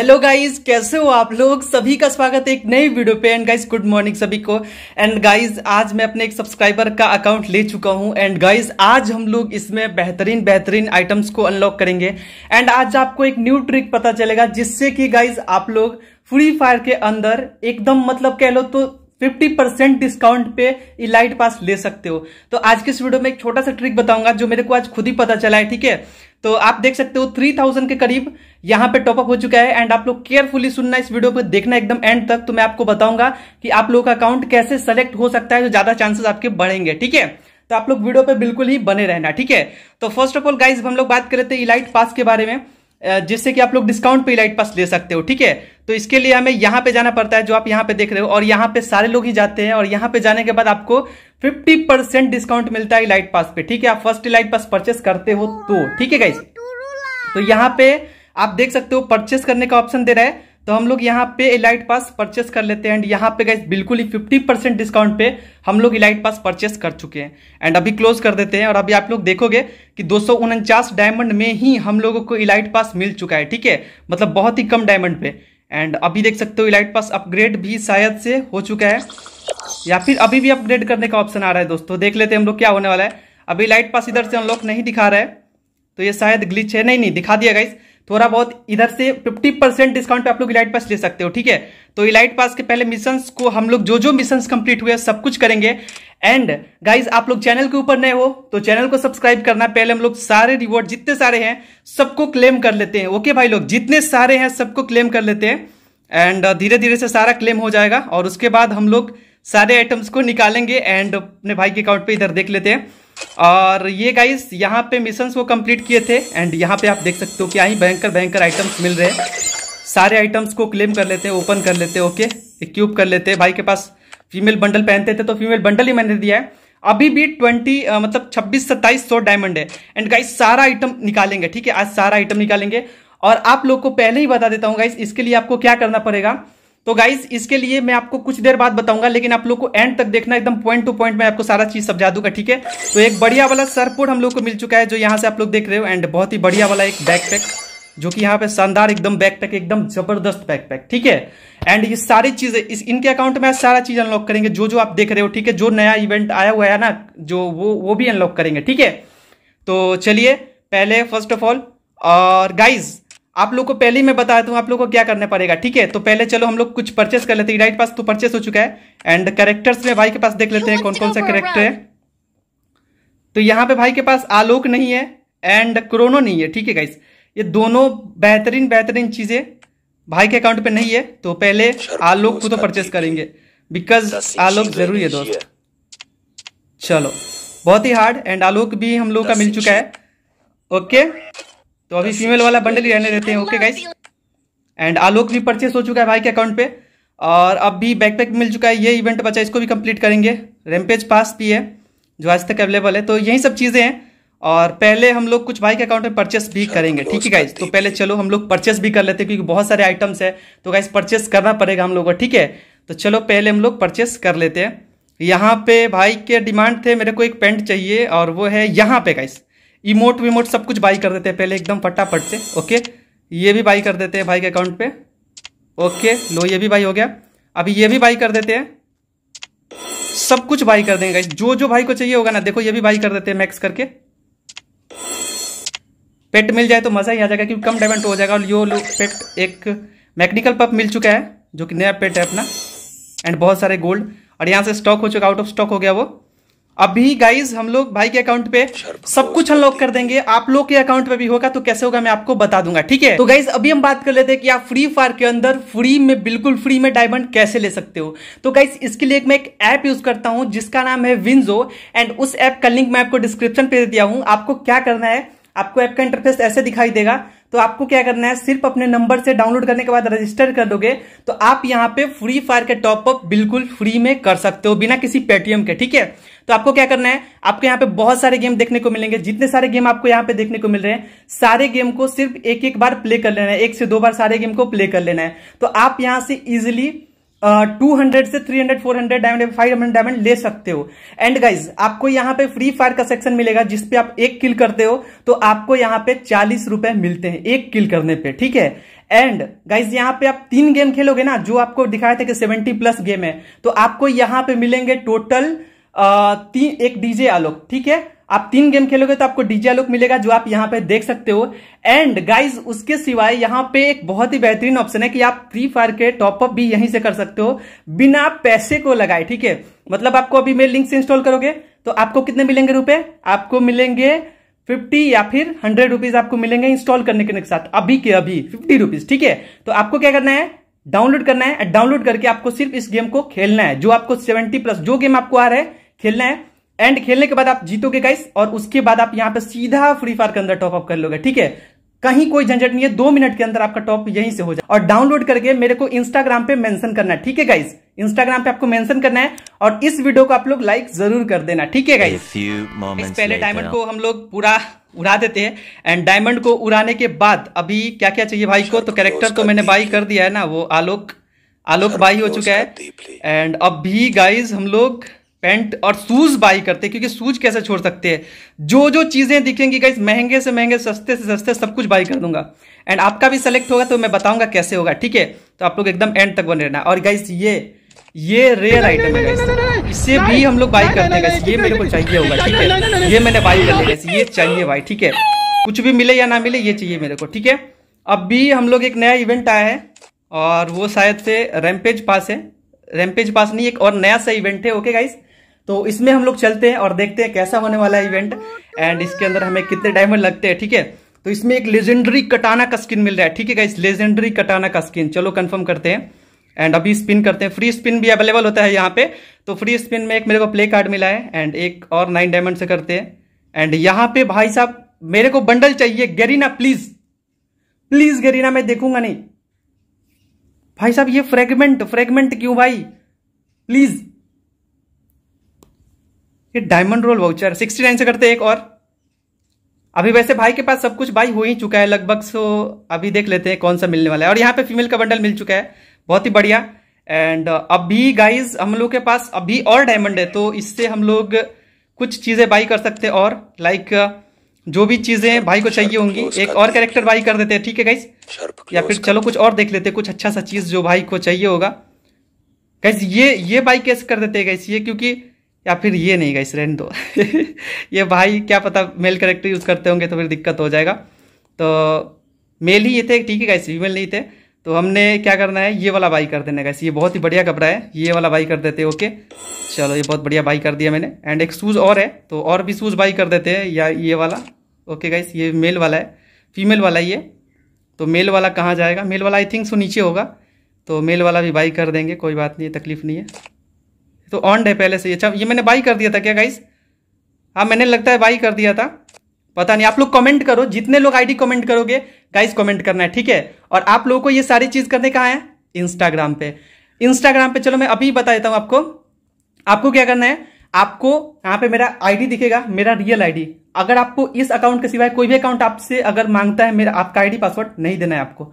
Hello guys कैसे हो आप लोग सभी का स्वागत है एक नई वीडियो पे एंड गाइस गुड मॉर्निंग सभी को एंड गाइस आज मैं अपने एक सब्सक्राइबर का अकाउंट ले चुका हूं एंड गाइस आज हम लोग इसमें बेहतरीन बेहतरीन आइटम्स को अनलॉक करेंगे एंड आज आपको एक न्यू ट्रिक पता चलेगा जिससे कि गाइस आप लोग फ्री फायर के अंदर एकदम मतलब कह लो तो 50 परसेंट डिस्काउंट पे इलाइट पास ले सकते हो तो आज के इस वीडियो में एक छोटा सा ट्रिक बताऊंगा जो मेरे को आज खुद ही पता चला है ठीक है तो आप देख सकते हो थ्री थाउजेंड के करीब यहां पे टॉपअप हो चुका है एंड आप लोग केयरफुली सुनना इस वीडियो को देखना एकदम एंड तक तो मैं आपको बताऊंगा कि आप लोग का अकाउंट कैसे सेलेक्ट हो सकता है जो तो ज्यादा चांसेस आपके बढ़ेंगे ठीक है तो आप लोग वीडियो पे बिल्कुल ही बने रहना ठीक है तो फर्स्ट ऑफ ऑल गाइज हम लोग बात करें थे इलाइट पास के बारे में जिससे कि आप लोग डिस्काउंट पे इलाइट पास ले सकते हो ठीक है तो इसके लिए हमें यहाँ पे जाना पड़ता है जो आप यहाँ पे देख रहे हो और यहाँ पे सारे लोग ही जाते हैं और यहाँ पे जाने के बाद आपको 50 परसेंट डिस्काउंट मिलता है इलाइट पास पे ठीक है आप फर्स्ट इलाइट पास परचेस करते हो तो ठीक है गाइज तो यहाँ पे आप देख सकते हो परचेस करने का ऑप्शन दे रहा है तो हम लोग यहाँ पे इलाइट पास परचेस कर लेते हैं एंड यहाँ पे गैस बिल्कुल ही 50 परसेंट डिस्काउंट पे हम लोग इलाइट पास परचेस कर चुके हैं एंड अभी क्लोज कर देते हैं और अभी आप लोग देखोगे कि दो डायमंड में ही हम लोगों को इलाइट पास मिल चुका है ठीक है मतलब बहुत ही कम डायमंड पे एंड अभी देख सकते हो इलाइट पास अपग्रेड भी शायद से हो चुका है या फिर अभी भी अपग्रेड करने का ऑप्शन आ रहा है दोस्तों देख लेते हैं हम लोग क्या होने वाला है अभी लाइट पास इधर से अनलॉक नहीं दिखा रहा है तो ये शायद ग्लिच है नहीं नहीं दिखा दिया गाइस थोड़ा बहुत इधर से 50 परसेंट डिस्काउंट पे आप लोग इलाइट पास ले सकते हो ठीक है तो इलाइट पास के पहले मिशन को हम लोग जो जो मिशन कंप्लीट हुए सब कुछ करेंगे एंड गाइज आप लोग चैनल के ऊपर नए हो तो चैनल को सब्सक्राइब करना पहले हम लोग सारे रिवॉर्ड जितने सारे हैं सबको क्लेम कर लेते हैं ओके भाई लोग जितने सारे हैं सबको क्लेम कर लेते हैं एंड uh, धीरे धीरे से सारा क्लेम हो जाएगा और उसके बाद हम लोग सारे आइटम्स को निकालेंगे एंड अपने भाई के अकाउंट पे इधर देख लेते हैं और ये गाइस यहाँ पे मिशंस को कंप्लीट किए थे एंड यहाँ पे आप देख सकते हो कि आई भयंकर भयंकर आइटम्स मिल रहे हैं सारे आइटम्स को क्लेम कर लेते हैं ओपन कर लेते हैं ओके इक्यूब कर लेते भाई के पास फीमेल बंडल पहनते थे तो फीमेल बंडल ही मैंने दिया है अभी भी ट्वेंटी मतलब छब्बीस सत्ताईस सौ डायमंड है एंड गाइस सारा आइटम निकालेंगे ठीक है आज सारा आइटम निकालेंगे और आप लोग को पहले ही बता देता हूँ गाइस इसके लिए आपको क्या करना पड़ेगा तो गाइज इसके लिए मैं आपको कुछ देर बाद बताऊंगा लेकिन आप लोग को एंड तक देखना एकदम पॉइंट टू पॉइंट मैं आपको सारा चीज समझा दूंगा ठीक है तो एक बढ़िया वाला सरपोर्ट हम लोग को मिल चुका है जो यहाँ से आप लोग देख रहे हो एंड बहुत ही बढ़िया वाला एक बैकपैक जो कि यहाँ पे शानदार एकदम बैकपैक एकदम जबरदस्त बैकपैक ठीक है एंड ये सारी चीजें इस इनके अकाउंट में सारा चीज अनलॉक करेंगे जो जो आप देख रहे हो ठीक है जो नया इवेंट आया हुआ है ना जो वो वो भी अनलॉक करेंगे ठीक है तो चलिए पहले फर्स्ट ऑफ ऑल और गाइज आप लोग को पहले ही मैं बता दूं आप लोग को क्या करना पड़ेगा ठीक है तो पहले चलो हम लोग कुछ परचेस कर लेते हैं राइट पास तो परचेस हो चुका है एंड करेक्टर्स में भाई के पास देख लेते हैं कौन कौन सा करेक्टर है तो यहाँ पे भाई के पास आलोक नहीं है एंड क्रोनो नहीं है ठीक है गाइस ये दोनों बेहतरीन बेहतरीन चीजें भाई के अकाउंट पे नहीं है तो पहले आलोक को तो परचेस करेंगे बिकॉज आलोक जरूरी है दोस्त चलो बहुत ही हार्ड एंड आलोक भी हम लोग का मिल चुका है ओके तो अभी फीमेल वाला बंडल ही रहने देते हैं ओके गाइस एंड आलोक भी परचेस हो चुका है भाई के अकाउंट पे और अब भी बैकपैक मिल चुका है ये इवेंट बचा इसको भी कंप्लीट करेंगे रेमपेज पास भी है जो आज तक अवेलेबल है तो यही सब चीज़ें हैं और पहले हम लोग कुछ भाई के अकाउंट में परचेस भी करेंगे ठीक है गाइज तो पहले चलो हम लोग परचेस भी कर लेते हैं क्योंकि बहुत सारे आइटम्स है तो गाइज परचेस करना पड़ेगा हम लोग को ठीक है तो चलो पहले हम लोग परचेस कर लेते हैं यहाँ पे भाई के डिमांड थे मेरे को एक पेंट चाहिए और वो है यहाँ पे गाइस इमोट विमोट सब कुछ बाई कर देते हैं पहले एकदम फटाफट से ओके ये भी बाई कर देते हैं भाई के अकाउंट पे ओके लो ये भी बाई हो गया अभी ये भी बाई कर देते हैं सब कुछ बाई कर देंगे जो जो भाई को चाहिए होगा ना देखो ये भी बाई कर देते हैं मैक्स करके पेट मिल जाए तो मज़ा ही आ जाएगा क्योंकि कम डायमंड हो जाएगा और यो लो पेट एक मैकेनिकल पप मिल चुका है जो कि नया पेट है अपना एंड बहुत सारे गोल्ड और यहाँ से स्टॉक हो चुका आउट ऑफ स्टॉक हो गया वो अभी गाइज हम लोग भाई के अकाउंट पे सब कुछ अनलॉक कर देंगे आप लोग के अकाउंट पे भी होगा तो कैसे होगा मैं आपको बता दूंगा ठीक है तो गाइज अभी हम बात कर लेते हैं कि आप फ्री फायर के अंदर फ्री में बिल्कुल फ्री में डायमंड कैसे ले सकते हो तो गाइज इसके लिए मैं एक ऐप यूज करता हूं जिसका नाम है विंजो एंड उस ऐप का लिंक मैं आपको डिस्क्रिप्शन पे दे दिया हूं आपको क्या करना है आपको ऐप का इंटरफेस ऐसे दिखाई देगा तो आपको क्या करना है सिर्फ अपने नंबर से डाउनलोड करने के बाद रजिस्टर कर दोगे तो आप यहाँ पे फ्री फायर के टॉपअप बिल्कुल फ्री में कर सकते हो बिना किसी पेटीएम के ठीक है तो आपको क्या करना है आपको यहाँ पे बहुत सारे गेम देखने को मिलेंगे जितने सारे गेम आपको यहाँ पे देखने को मिल रहे हैं सारे गेम को सिर्फ एक एक बार प्ले कर लेना है एक से दो बार सारे गेम को प्ले कर लेना है तो आप यहाँ से इजिली टू हंड्रेड से three hundred four hundred diamond five hundred diamond ले सकते हो एंड गाइज आपको यहाँ पे फ्री फायर का सेक्शन मिलेगा जिसपे आप एक किल करते हो तो आपको यहाँ पे चालीस रुपए मिलते हैं एक किल करने पे ठीक है एंड गाइज यहाँ पे आप तीन गेम खेलोगे ना जो आपको दिखाया था कि सेवेंटी प्लस गेम है तो आपको यहाँ पे मिलेंगे टोटल तीन एक डीजे आलोक ठीक है आप तीन गेम खेलोगे तो आपको डीजे लुक मिलेगा जो आप यहाँ पे देख सकते हो एंड गाइज उसके सिवाय यहाँ पे एक बहुत ही बेहतरीन ऑप्शन है कि आप फ्री फायर के टॉपअप भी यहीं से कर सकते हो बिना पैसे को लगाए ठीक है मतलब आपको अभी मेरे लिंक से इंस्टॉल करोगे तो आपको कितने मिलेंगे रुपए आपको मिलेंगे फिफ्टी या फिर हंड्रेड रुपीज आपको मिलेंगे इंस्टॉल करने के साथ अभी के अभी फिफ्टी रुपीज ठीक है तो आपको क्या करना है डाउनलोड करना है डाउनलोड करके आपको सिर्फ इस गेम को खेलना है जो आपको सेवेंटी प्लस जो गेम आपको आ रहा है खेलना है एंड खेलने के बाद आप जीतोगे गाइस और उसके बाद आप यहां पे सीधा फ्री फायर के अंदर टॉप अप कर लोगे ठीक है कहीं कोई झंझट नहीं है दो मिनट के अंदर आपका टॉप यहीं से हो जाए और डाउनलोड करके मेरे को इंस्टाग्राम पे मेंशन करना है ठीक है गाइस इंस्टाग्राम पे आपको मेंशन करना है और इस वीडियो को आप लोग लाइक जरूर कर देना ठीक है गाइस पहले डायमंड को हम लोग पूरा उड़ा देते हैं एंड डायमंड को उड़ाने के बाद अभी क्या क्या चाहिए भाई को तो कैरेक्टर तो मैंने बाई कर दिया है ना वो आलोक आलोक बाई हो चुका है एंड अब भी गाइज हम लोग पेंट और शूज बाई करते क्योंकि शूज कैसे छोड़ सकते हैं जो जो चीज़ें दिखेंगी गाइज महंगे से महंगे सस्ते से सस्ते सब कुछ बाई कर दूंगा एंड आपका भी सेलेक्ट होगा तो मैं बताऊंगा कैसे होगा ठीक है तो आप लोग एकदम एंड तक बने रहना और गाइस ये ये रेयर आइटम है इससे भी हम लोग बाई करते हैं ये मेरे को चाहिए होगा ठीक है ये मैंने बाई कर लिया ये चाहिए भाई ठीक है कुछ भी मिले या ना मिले ये चाहिए मेरे को ठीक है अब भी हम लोग एक नया इवेंट आया है और वो शायद से रैमपेज पास है रैमपेज पास नहीं एक और नया सा इवेंट है ओके गाइस तो इसमें हम लोग चलते हैं और देखते हैं कैसा होने वाला है इवेंट एंड इसके अंदर हमें कितने डायमंड लगते हैं ठीक है थीके? तो इसमें एक लेजेंडरी कटाना का स्किन मिल रहा है ठीक है इस लेजेंडरी कटाना का स्किन चलो कंफर्म करते हैं एंड अभी स्पिन करते हैं फ्री स्पिन भी अवेलेबल होता है यहाँ पे तो फ्री स्पिन में एक मेरे को प्ले कार्ड मिला है एंड एक और नाइन डायमंड से करते हैं एंड यहाँ पे भाई साहब मेरे को बंडल चाहिए गेरीना प्लीज प्लीज गेरीना मैं देखूंगा नहीं भाई साहब ये फ्रेगमेंट फ्रेगमेंट क्यों भाई प्लीज ये diamond role voucher sixty nine से करते एक और अभी वैसे भाई के पास सब कुछ बाई हो ही चुका है लगभग सो अभी देख लेते हैं कौन सा मिलने वाला है और यहाँ पे फीमेल का बंडल मिल चुका है बहुत ही बढ़िया एंड uh, अभी गाइज हम लोग के पास अभी और डायमंड है तो इससे हम लोग कुछ चीज़ें बाई कर सकते हैं और लाइक uh, जो भी चीज़ें भाई को चाहिए होंगी एक और कैरेक्टर बाई कर देते हैं ठीक है गाइज या फिर चलो कुछ और देख लेते कुछ अच्छा सा चीज़ जो भाई को चाहिए होगा गाइज ये ये बाई कैसे कर देते हैं गाइस ये क्योंकि या फिर ये नहीं गाइस रेंट दो ये भाई क्या पता मेल करेक्टर यूज़ करते होंगे तो फिर दिक्कत हो जाएगा तो मेल ही ये थे ठीक है गाइस फीमेल नहीं थे तो हमने क्या करना है ये वाला बाई कर देना गाइस ये बहुत ही बढ़िया कपड़ा है ये वाला बाई कर देते ओके चलो ये बहुत बढ़िया बाई कर दिया मैंने एंड एक शूज़ और है तो और भी शूज़ बाई कर देते हैं या ये वाला ओके गाइस ये मेल वाला है फीमेल वाला ये तो मेल वाला कहाँ जाएगा मेल वाला आई थिंक सो नीचे होगा तो मेल वाला भी बाई कर देंगे कोई बात नहीं तकलीफ़ नहीं है तो ऑन है पहले से ही अच्छा ये मैंने बाई कर दिया था क्या गाइस हाँ मैंने लगता है बाई कर दिया था पता नहीं आप लोग कमेंट करो जितने लोग आईडी कमेंट करोगे गाइस कमेंट करना है ठीक है और आप लोगों को ये सारी चीज करने कहा है इंस्टाग्राम पे इंस्टाग्राम पे चलो मैं अभी बता देता हूं आपको आपको क्या करना है आपको यहां पे मेरा आईडी दिखेगा मेरा रियल आईडी अगर आपको इस अकाउंट के सिवाय कोई भी अकाउंट आपसे अगर मांगता है मेरा आपका आईडी पासवर्ड नहीं देना है आपको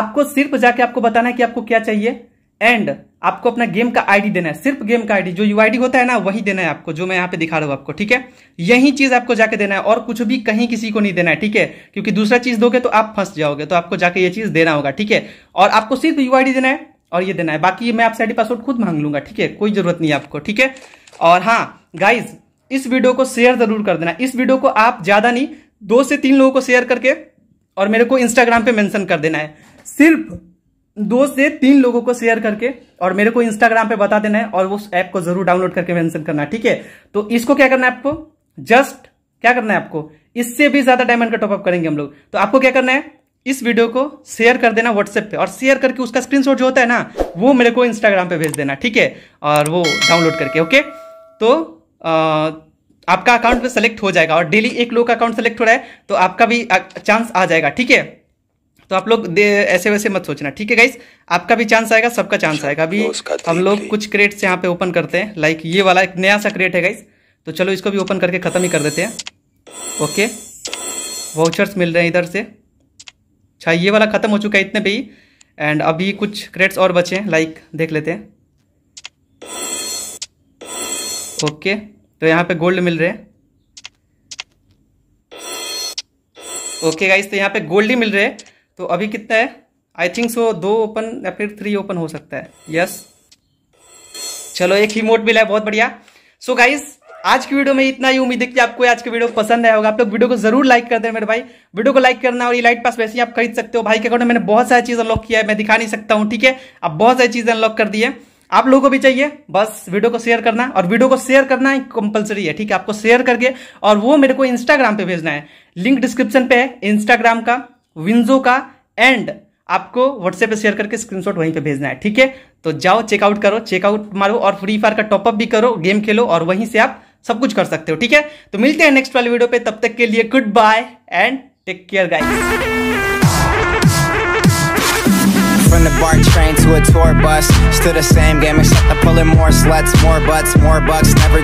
आपको सिर्फ जाके आपको बताना है कि आपको क्या चाहिए एंड आपको अपना गेम का आईडी देना है सिर्फ गेम का आईडी जो यूआईडी होता है ना वही देना है आपको जो मैं यहाँ पे दिखा रहा हूँ आपको ठीक है यही चीज आपको जाके देना है और कुछ भी कहीं किसी को नहीं देना है ठीक है क्योंकि दूसरा चीज दोगे तो आप फंस जाओगे तो आपको जाके ये चीज देना होगा ठीक है और आपको सिर्फ यू देना है और ये देना है बाकी मैं आपसे आई पासवर्ड खुद मांग लूंगा ठीक है कोई जरूरत नहीं आपको ठीक है और हाँ गाइज इस वीडियो को शेयर जरूर कर देना इस वीडियो को आप ज्यादा नहीं दो से तीन लोगों को शेयर करके और मेरे को इंस्टाग्राम पे मेंशन कर देना है सिर्फ दो से तीन लोगों को शेयर करके और मेरे को इंस्टाग्राम पे बता देना है और उस ऐप को जरूर डाउनलोड करके मेंशन करना है ठीक है तो इसको क्या करना है आपको जस्ट क्या करना है आपको इससे भी ज्यादा डायमंड का टॉपअप करेंगे हम लोग तो आपको क्या करना है इस वीडियो को शेयर कर देना व्हाट्सएप पे और शेयर करके उसका स्क्रीनशॉट जो होता है ना वो मेरे को इंस्टाग्राम पे भेज देना ठीक है और वो डाउनलोड करके ओके तो आ, आपका अकाउंट सेलेक्ट हो जाएगा और डेली एक लोग का अकाउंट सेलेक्ट हो रहा है तो आपका भी चांस आ जाएगा ठीक है तो आप लोग ऐसे वैसे मत सोचना ठीक है गाइस आपका भी चांस आएगा सबका चांस अच्छा, आएगा अभी हम लोग कुछ क्रेट यहाँ पे ओपन करते हैं लाइक ये वाला एक नया सा क्रेट है गाइस तो चलो इसको भी ओपन करके ख़त्म ही कर देते हैं ओके वाउचर्स मिल रहे हैं इधर से अच्छा ये वाला ख़त्म हो चुका है इतने पे ही एंड अभी कुछ क्रेट्स और बचे हैं लाइक देख लेते हैं ओके तो यहाँ पे गोल्ड मिल रहे हैं ओके गाइस तो यहाँ पे गोल्ड ही मिल रहे हैं तो अभी कितना है आई थिंक सो दो ओपन या फिर थ्री ओपन हो सकता है यस yes. चलो एक ही मोड मिला है बहुत बढ़िया सो so गाइज आज की वीडियो में इतना ही उम्मीद है कि आपको आज की वीडियो पसंद आया होगा आप लोग वीडियो को जरूर लाइक कर दे मेरे भाई वीडियो को लाइक करना और ये लाइट पास वैसे ही आप खरीद सकते हो भाई के अकाउंट मैंने बहुत सारी चीज़ अनलॉक किया है मैं दिखा नहीं सकता हूँ ठीक है आप बहुत सारी चीज़ अनलॉक कर दिए आप लोगों को भी चाहिए बस वीडियो को शेयर करना और वीडियो को शेयर करना कंपलसरी है ठीक है आपको शेयर करके और वो मेरे को इंस्टाग्राम पे भेजना है लिंक डिस्क्रिप्शन पे है इंस्टाग्राम का विंजो का एंड आपको व्हाट्सएप पे शेयर करके स्क्रीनशॉट वहीं पे भेजना है ठीक है तो जाओ चेकआउट करो चेकआउट मारो और फ्री फायर का टॉपअप भी करो गेम खेलो और वहीं से आप सब कुछ कर सकते हो ठीक है तो मिलते हैं नेक्स्ट वाले वीडियो पे तब तक के लिए good bye and take care guys From the bar train to a tour bus Still the same game except I'm pulling more sluts More butts, more bucks, never